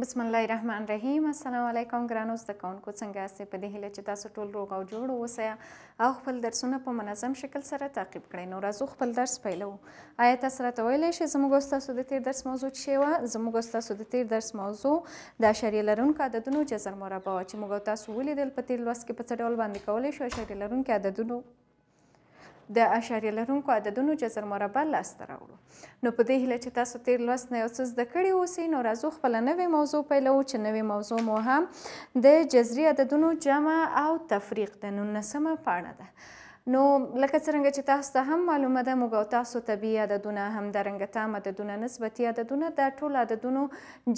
بسم الله الرحمن الرحیم السلام علیکم ګرانو زده کوونکو څنګه یاست په دې هیله چې تاسو ټول روغ او جوړ اوسئ او خپل درسونه په منظم شکل سره تعقیب کړئ نو راځو خپل درس پیلو آیا تاسو راته ویلی شئ زموږ ستاسو د تیر درس موضوع څه وه زموږ ستاسو د تیر درس موضوع د اشاریې لرونکو عددونو جذر مربع وه چې موږ تاسو ولیدل په تیر لوست کې په څه ډول باندې کولی شو اشاریې لرونکي عددونو د اشاریه لرونکو عددونو جذر مربع لاسته راوړو نو په دې هیله چې تاسو تیر لوست نه یو څه زده کړي اوسئ نو راځو خپله نوې موضوع پیلوو چې نوې موضوع مو هم د جذري عددونو جمع او تفریق د نولسمه پاڼه ده نو لکه څنګه چې تاسو ته هم معلومه ده موږ او تاسو طبي عددونه هم درنګ تام عددونه نسبتي عددونه دا ټول عددونو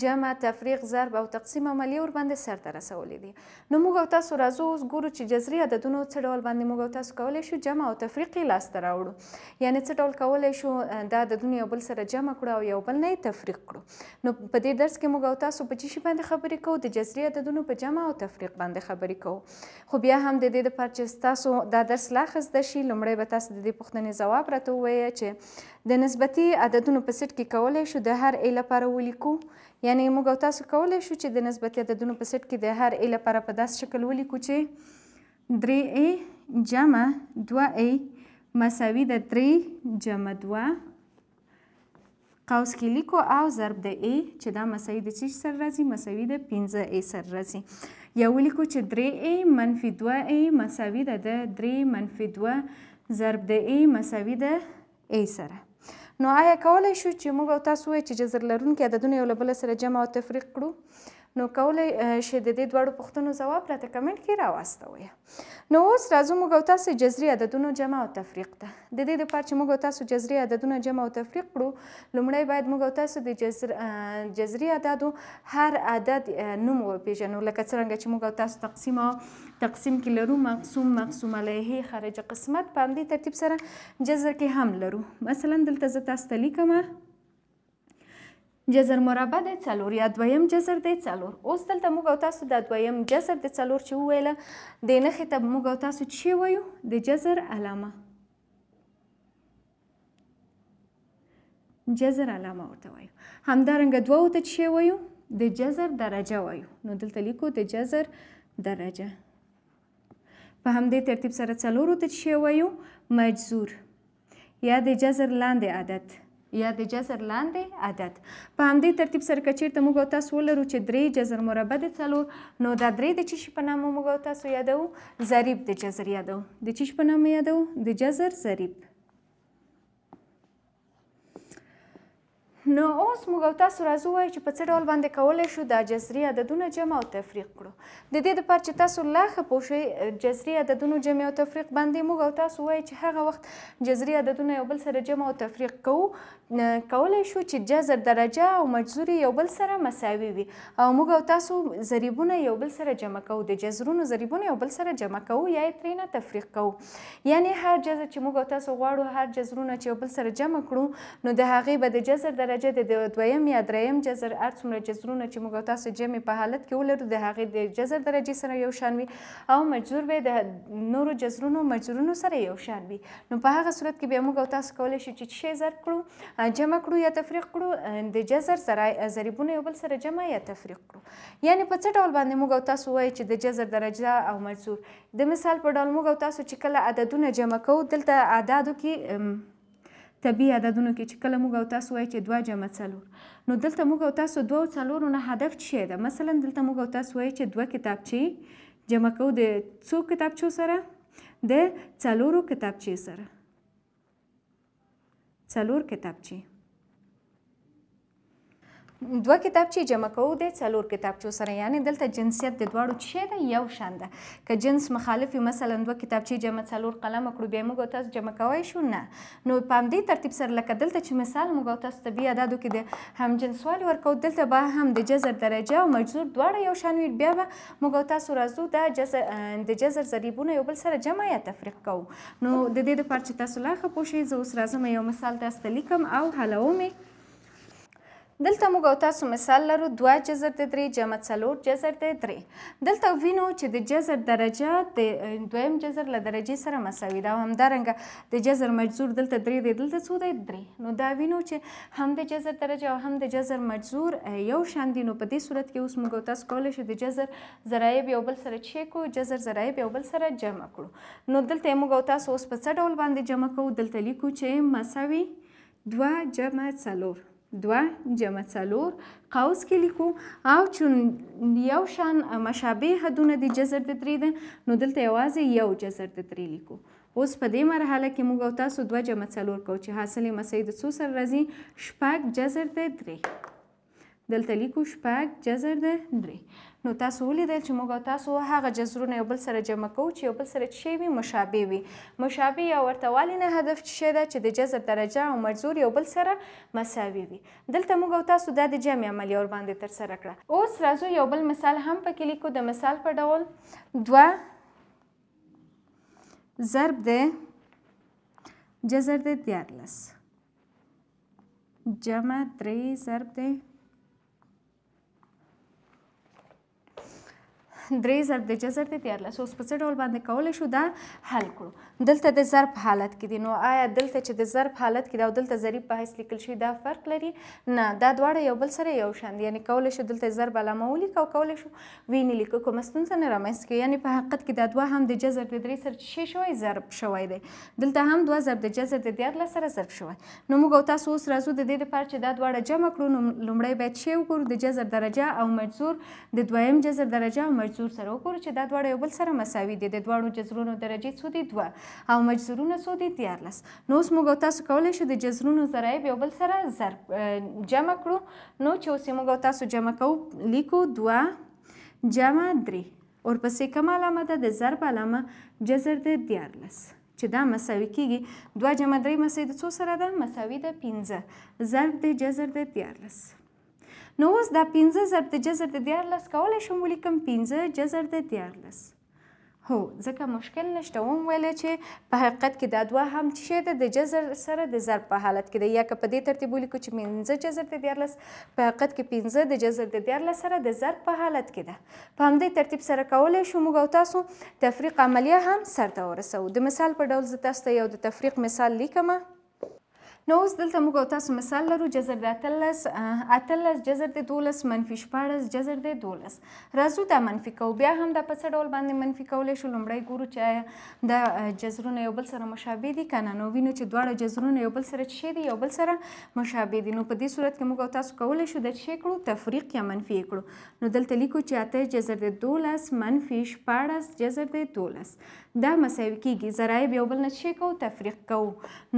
جمع تفریق ضرب او تقسیم عملی ور باندې سرته رسولې دي نو موږ او تاسو راځو اوس ګورو چې جذري عددونو څه ډول باندې موږ او تاسو کولی شو جمع او تفریق یې لاسته راوړو یعنی څه ډول کولی شو دا عددونه یو بل سره جمع کړو او یو بل نه تفریق کړو نو په دې درس کې موږ او تاسو په چی شي باندې خبرې کوو د جذري عددونو په جمع او تفریق باندې خبرې کوو خو بیا هم د دې لپاره چې تاسو دا درس لا واخیسته شي لومړی به تاسو د دې پوښتنې ځواب راته ووایه چې د نسبتي عددونو په سیټ کې کولی شو د هر ای لپاره ولیکو یعنی موږ او تاسو کولی شو چې د نسبتي عددونو په سیټ کې د هر ای لپاره په داسې شکل ولیکو چې درې ای جمع دوه ای مساوي د درې جمع دوه قوس کې لیکو او ضرب د ای چې دا مساوي د څه سره راځي مساوي د 15 ای سره راځي یا ولیکو چې 3 ای منفي 2 ای مساوي ده د 3 منفي 2 ضرب د ای مساوي ده ای سره نو آیا کولای شو چې موږ او تاسو چې جذر لرونکي عددونه یو له بل سره جمع او تفریق کړو نو کولای شي د دې دواړو پوښتنو ځواب راته کمنټ کې راواستوي نو اوس راځو موږ او تاسو جذري عددونو جمع او تفریق ته د دې لپاره چې موږ او تاسو جذري عددونه جمع او تفریق کړو لومړی باید موږ او تاسو د جذر جذري عددو هر عدد نوم وپیژنو لکه څنګه چې موږ او تاسو تقسیم او تقسیم کې لرو مقسوم مقسوم علیه خارج قسمت په همدې ترتیب سره جذر کې هم لرو مثلا دلته زه تاسو ته لیکم جزر مربع دی څلور یا دویم جزر دی څلور اوس دلته موږ او تاسو د دویم جزر د څلور چې وویله دې نښې ته موږ او تاسو چې وایو د جزر علامه جزر علامه ورته وایو همدارنګه دوو ته چې وایو د جزر درجه وایو نو دلته لیکو د جزر درجه په همدې ترتیب سره څلورو ته چې وایو مجزور یا د جزر لاندې عدد یا د جزر لاندې عدد په همدې ترتیب سره که چیرته موږ او تاسو ولرو چې درې جزر مربع د څلور نو دا درې د چه شي په نامه موږ او تاسو یادوو ضریب د جزر یادوو د چه شي په نامه یادوو د جزر ضریب نو اوس موږ او تاسو راځو وای چې په څه ډول باندې کولای شو د جذري عددونو جمع او تفریق کړو د دې لپاره چې تاسو لاخه پوښی جذري عددونو جمع او تفریق باندې موږ او تاسو وای چې هغه وخت جذري عددونه یو بل سره جمع او تفریق کوو کولای شو چې جذر درجه او مجذور یو بل سره مساوي وي او موږ او تاسو ضریبونه یو بل سره جمع کوو د جذرونو ضریبونه یو بل سره جمع کوو یا یې ترې نه تفریق کوو یعنی هر جذر چې موږ او تاسو غواړو هر جذرونه چې یو بل سره جمع کړو نو د هغې به د جذر درجه درجه د دویم یا دریم جزر هر څومره جزرونه چې موږ تاسو جمع په حالت کې ولرو د هغې د جزر درجې سره یو شان وي او مجزور به د نورو جزرونو مجزورونو سره یو شان وي نو په هغه صورت کې بیا موږ تاسو کولی شو چې شی ضرب کړو جمع کړو یا تفریق کړو د جزر سره ضریبونه یو بل سره جمع یا تفریق کړو یعنی په څه ډول باندې موږ تاسو وایو چې د جزر درجه او مجزور د مثال په ډول موږ تاسو چې کله عددونه جمع کوو دلته اعدادو کې طبیعي عددونو کې چې کله موږ او تاسو وایو چې دوه جمع څلور نو دلته موږ او تاسو دوه او څلورو نه هدف څه دی مثلا دلته موږ او تاسو وایو چې دوه کتابچې جمع کوو د څو کتابچو سره د څلورو کتابچې سره څلور کتابچې دوه کتابچې جمع کوو د څلور کتابچو سره یعنی دلته جنسیت د دواړو څه دی یو شان ده که جنس مخالف مثلا دوه کتابچې جمع څلور قلم کړو بیا موږ تاسو جمع کوی شو نه نو په همدې ترتیب سره لکه دلته چې مثال موږ تاسو ته بیا دادو کې د هم جنسوالي ورکو دلته به هم د جزر درجه او مجذور دواړه یو شان وي بیا به موږ تاسو راځو د جزر د جزر ضریبونه یو بل سره جمع یا تفریق کوو نو د دې لپاره چې تاسو لا ښه پوه شئ زه اوس راځم یو مثال تاسو ته لیکم او حلومې دلته موږ او تاسو مثال لرو 2 جزر د 3 جمع 4 جزر د 3 دلته وینو چې د جزر درجه د دویم جزر له درجې سره مساوي ده او همدارنګه د جزر مجذور دلته 3 دی دلته څو دی 3 نو دا وینو چې هم د جزر درجه او هم د جزر مجذور یو شان دي نو په دې صورت کې اوس موږ او تاسو کولی شو د جزر ضرایب یو بل سره چی کو جزر ضرایب یو بل سره جمع کړو نو دلته موږ او تاسو اوس په څه ډول باندې جمع کوو دلته لیکو چې مساوي 2 جمع 4 دوه جمع څلور قوس کې لیکو او چون یو شان مشابه حدونه د جزر د درې ده نو دلته یوازې یو جزر د درې لیکو اوس په دې مرحله کې موږ او تاسو دوه جمع څلور کوو چې حاصلې مسۍ د څو سره راځي شپږ جزر د درې دلته لیکو شپږ جزر د درې نو تاسو ولیدل چې موږ تاسو هغه جذرونه یو بل سره جمع کوو چې یو بل سره شی وي مشابه وي مشابه یا ورته والی نه هدف چې دا چې د جذر درجه او مجذور یو بل سره مساوي وي دلته موږ تاسو دا د جمع عملیه ور باندې تر سره کړه اوس راځو یو بل مثال هم پکې لیکو د مثال په ډول دوه ضرب د جذر د دیارلس جمع درې ضرب د درې ضرب د جزر دی دیارلس اوس په څه ډول باندې کولی شو دا حل کړو دلته د ضرب حالت کې دی نو آیا دلته چې د ضرب حالت کې دی او دلته ضریب په حیث لیکل شوي دا فرق لري نه دا دواړه یو بل سره یو شان دي یعنې کولی شو دلته ضرب علامه ولیکو او کولی شو ویې نه لیکو کومه ستونزه نه رامنځته کوي یعنې په حقیقت کې دا دوه هم د جزر د درې سره شی شوی ضرب شوی دی دلته هم دوه ضرب د جزر د دیارلس سره ضرب شوی نو موږ او تاسو اوس راځو د دې لپاره چې دا دواړه جمع کړو نو لومړی باید شی وګورو د جزر درجه او مجزور د دویم جزر درجه او مجزور جذور سره وګورو چې دا دواړه یو بل سره مساوي دي د دواړو جذرونو درجې څو دي دوه او مجذورونه څو دي دیارلس نو اوس موږ تاسو کولی شو د جذرونو ضرایب یو بل سره ضرب جمع کړو نو چې اوس یې موږ تاسو جمع کوو لیکو دوه جمع درې ورپسې کوم علامه ده د ضرب علامه جذر د دیارلس چې دا مساوي کیږي دوه جمع درې مساوي د څو سره ده مساوي ده پنځه ضرب د جذر د دیارلس نو اوس دا 15 ضرب د جذر د 14 کولای شم ولیکم 15 جذر د 14 هو ځکه مشکل نشته وم ویل چې په حقیقت کې دا دوه هم چې ده د جذر سره د ضرب په حالت کې دی یا که په دې ترتیب ولیکو چې 15 جذر د 14 په حقیقت کې 15 د جذر د 14 سره د ضرب په حالت کې ده په همدې ترتیب سره کولای شو موږ او تاسو تفریق عملیه هم سرته ورسوو د مثال په ډول زه تاسو ته یو د تفریق مثال لیکم نو اوس دلته موږ او تاسو مثال لرو جذر د اتلس اتلس جذر د دولس منفي شپاړس جذر د دولس راځو دا منفي کوو بیا هم دا په څه ډول باندې منفي کولی شو لومړی ګورو چې د جذرونه یو بل سره مشابه دي که نه نو وینو چې دواړه جذرونه یو بل سره څه دي یو بل سره مشابه دي نو په دې صورت کې موږ او تاسو کولی شو د څه کړو تفریق یا منفي کړو نو دلته لیکو چې اته جذر د دولس منفي شپاړس جذر د دولس دا مساوي کیږي ضرایب یو بل نه څه کوو تفریق کوو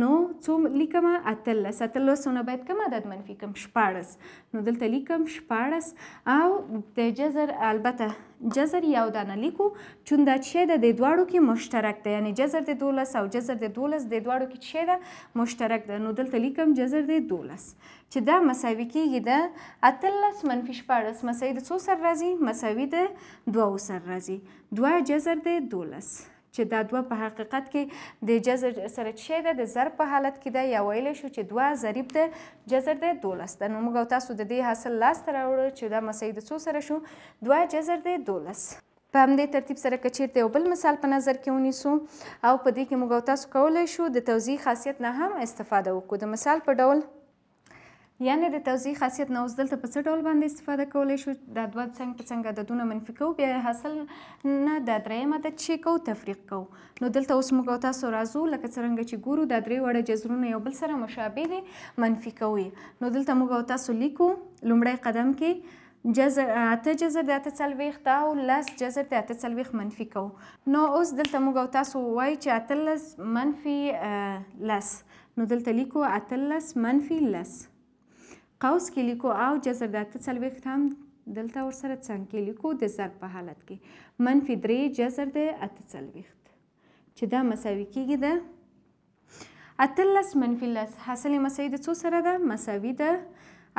نو څو لیکم کومه اتلس اتلسونه باید کوم عدد منفي کوم شپاړس نو دلته لیکم شپاړس او د جزر البته جزر یو دانه لیکو چون دا چې د دواړو کې مشترک ده یعنی جزر د دولس او جزر د دولس د دواړو کې چې ده مشترک ده نو دلته لیکم جزر د دولس چې دا مساوي کېږي د اتلس منفي شپاړس مساوي د څو سر راځي مساوي د دوو سر راځي دوه جزر د دولس چې دا دوه په حقیقت کې د جذر سره چې ده د ضرب په حالت کې ده یا ویلی شو چې دوه ضریب د جذر د دولس ده نو موږ تاسو د دې حاصل لاسته راوړو چې دا مسایي د څو سره شو دوه جذر د دولس په همدې ترتیب سره که چیرته یو بل مثال په نظر کې ونیسو او په دې کې موږ تاسو کولی شو د توضیح خاصیت نه هم استفاده وکړو د مثال په ډول یعنی د توضیح خاصیت نه اوس دلته په څه ډول باندې استفاده کولی شو دا دوه څنګ په څنګ عددونه منفي کوو بیا حاصل نه دا دریم عدد چې کوو تفریق کوو نو دلته اوس موږ او تاسو راځو لکه څرنګه چې ګورو دا درې وړه جذرونه یو بل سره مشابه دي منفي کوو نو دلته موږ او تاسو لیکو لومړی قدم کې جزر اته جزر د اته څلوېښت او لس جزر د اته څلوېښت منفي کوو نو اوس دلته موږ او تاسو وایو چې اتلس منفي لس نو دلته لیکو اتلس منفي لس قوس کې لیکو او جذر د اته څلوېښت هم دلته ورسره څنګ کې لیکو د ضرب په حالت کې منفي درې جذر د اته څلوېښت چې دا مساوي کیږي د اتلس منفي لس حاصل مساوي د څو سره ده مساوي ده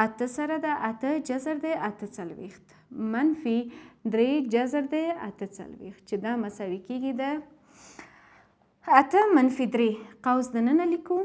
اته سره ده اته جذر د اته څلوېښت منفي درې جذر د اته څلوېښت چې دا مساوي کیږي د اته منفي درې قوس دننه لیکو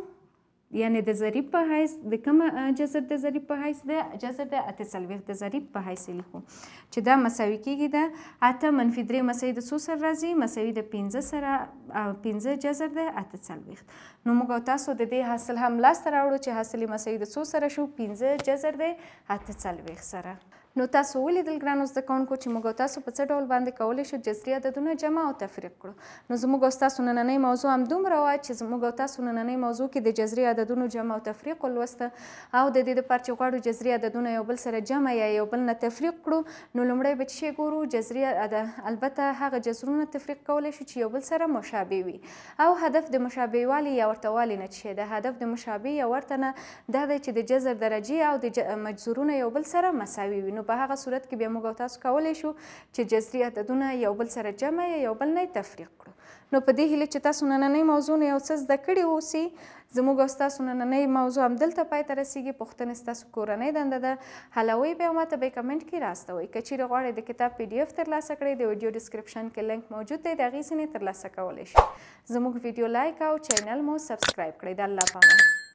یعنی د ضریب په حیث د کوم جذر د ضریب په حیث د جذر د اته څلوېښت د ضریب په حیث لیکو چې دا مساوي کېږي د اته منفي درې مساوي د څو سره راځي مساوي د پنځه سره پنځه جذر د اته څلوېښت نو موږ تاسو د دې حاصل هم لاسته راوړو چې حاصل مساوي د څو سره شو پنځه جذر د اته څلوېښت سره نو تاسو ولیدل ګرانو زده کوونکو چې موږ تاسو په څه ډول باندې کولی شو جذري عددونه جمع او تفریق کړو نو زموږ ستاسو نننۍ موضوع هم دومره وه چې زموږ تاسو نننۍ موضوع کې د جذري عددونو جمع او تفریق ولوسته او د دې دپاره چې غواړو جذري عددونه یو بل سره جمع یا یو بل نه تفریق کړو نو لومړی به څه ګورو جذري البته هغه جذرونه تفریق کولی شو چې یو بل سره مشابه وي او هدف د مشابه والي یا ورته والي نه چې د هدف د مشابه یا ورته نه دا دی چې د جذر درجې او د مجذورونه یو بل سره مساوي وي نو په هغه صورت کې بیا موږ تاسو کولی شو چې جذري عددونه یو بل سره جمع یا یو بل نه تفریق کړو نو په دې هیله چې تاسو نننۍ موضوع نه یو څه زده کړي اوسئ زموږ تاسو نننۍ موضوع هم دلته پای ته رسیږي پوښتنې ستاسو کورنۍ دنده ده حلوي به ماته به کمنټ کې راستوي کچېره غواړئ د کتاب پی ډی اف ترلاسه کړئ د ویډیو ډسکرپشن کې لینک موجود دی د غیسنې ترلاسه کولی شئ زموږ ویډیو لایک او چینل مو سبسکرایب کړئ د الله پامه